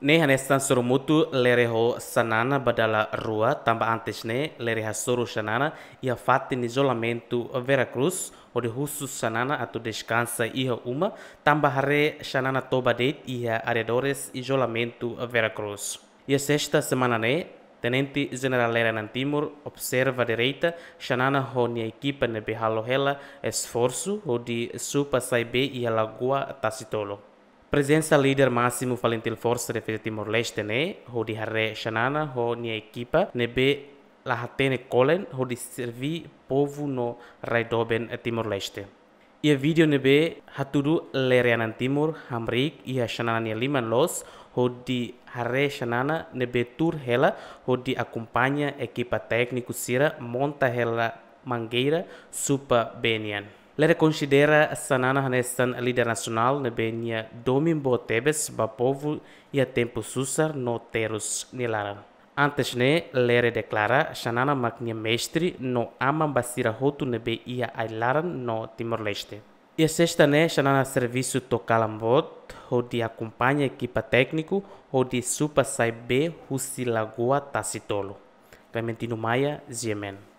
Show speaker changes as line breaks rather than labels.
Ne hanesan suru mutu lereho sanana badala rua tambah antes ne lereha suru sanana ia fatin isolamento Veracruz ode khusus sanana atau descansa iha uma tambah hare sanana toba date iha arredores isolamento Veracruz. Ia sexta semana ne Tenente General Lerenan Timur observa direita xanana ho nia equipa ne behalo hela esforço ho di supa saibe ia lagua tasitolo. Presenza leader Massimo Valentil Force e Timor-Leste ne, ho di harre Shanana, ho ni ekipa, ne be la hatene kolen, ho di servi povu no raidoben eh, e Timor-Leste. Ia video ne be hatudu lerianan Timur, Hamrik, ia Shanana nia liman los, ho di harre Shanana ne be tur hela, ho di acompanha ekipa teknikusira sira monta hela mangueira super benian. Lera considera sanana hanesan líder nacional ne benha domimbo tebes ba povo e a tempo susar no teros nilaran. Antes ne lere declara sanana magnia mestre no aman basira roto ne be ia ailaran no Timor-Leste. E a sexta ne sanana serviço tocalambot, onde acompanha equipa técnico, onde supa saibe husi lagoa tacitolo. Clementino Maia, Ziemen.